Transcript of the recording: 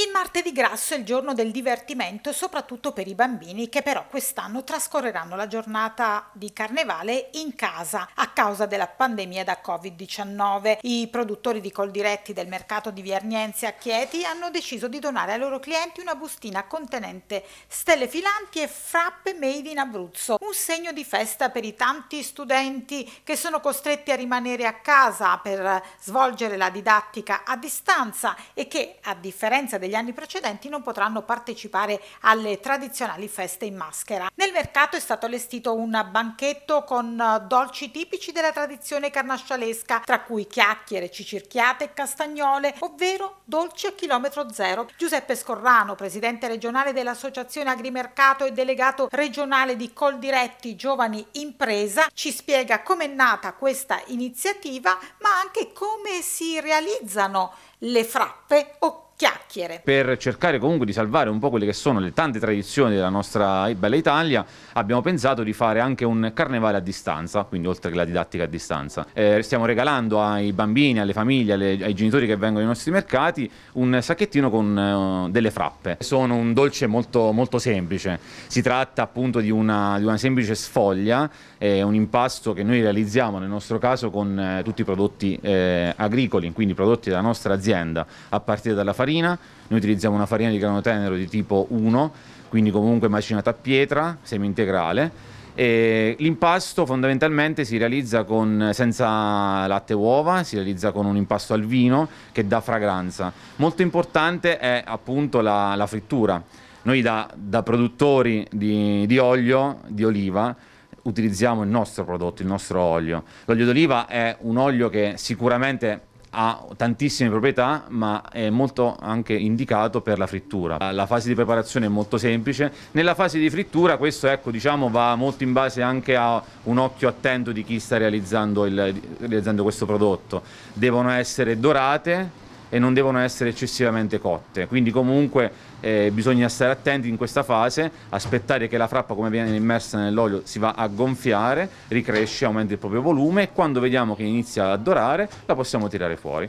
Il martedì grasso è il giorno del divertimento soprattutto per i bambini che però quest'anno trascorreranno la giornata di carnevale in casa a causa della pandemia da Covid-19. I produttori di col diretti del mercato di Vierniense a Chieti hanno deciso di donare ai loro clienti una bustina contenente stelle filanti e frappe made in Abruzzo, un segno di festa per i tanti studenti che sono costretti a rimanere a casa per svolgere la didattica a distanza e che a differenza dei degli anni precedenti non potranno partecipare alle tradizionali feste in maschera. Nel mercato è stato allestito un banchetto con eh, dolci tipici della tradizione carnascialesca, tra cui chiacchiere, cicirchiate e castagnole, ovvero dolci a chilometro zero. Giuseppe Scorrano, presidente regionale dell'Associazione Agrimercato e delegato regionale di Coldiretti Giovani Impresa, ci spiega com'è nata questa iniziativa, ma anche come si realizzano le frappe o quartiere. Per cercare comunque di salvare un po' quelle che sono le tante tradizioni della nostra bella Italia, abbiamo pensato di fare anche un carnevale a distanza, quindi oltre che la didattica a distanza. Eh, stiamo regalando ai bambini, alle famiglie, alle, ai genitori che vengono ai nostri mercati un sacchettino con uh, delle frappe. Sono un dolce molto, molto semplice, si tratta appunto di una, di una semplice sfoglia, eh, un impasto che noi realizziamo nel nostro caso con eh, tutti i prodotti eh, agricoli, quindi prodotti della nostra azienda, a partire dalla farina, noi utilizziamo una farina di grano tenero di tipo 1, quindi comunque macinata a pietra, semi-integrale. L'impasto fondamentalmente si realizza con, senza latte e uova, si realizza con un impasto al vino che dà fragranza. Molto importante è appunto la, la frittura. Noi da, da produttori di, di olio, di oliva, utilizziamo il nostro prodotto, il nostro olio. L'olio d'oliva è un olio che sicuramente ha tantissime proprietà ma è molto anche indicato per la frittura. La fase di preparazione è molto semplice, nella fase di frittura questo ecco, diciamo, va molto in base anche a un occhio attento di chi sta realizzando, il, realizzando questo prodotto. Devono essere dorate e non devono essere eccessivamente cotte. Quindi comunque eh, bisogna stare attenti in questa fase, aspettare che la frappa come viene immersa nell'olio si va a gonfiare, ricresce, aumenta il proprio volume e quando vediamo che inizia a dorare la possiamo tirare fuori.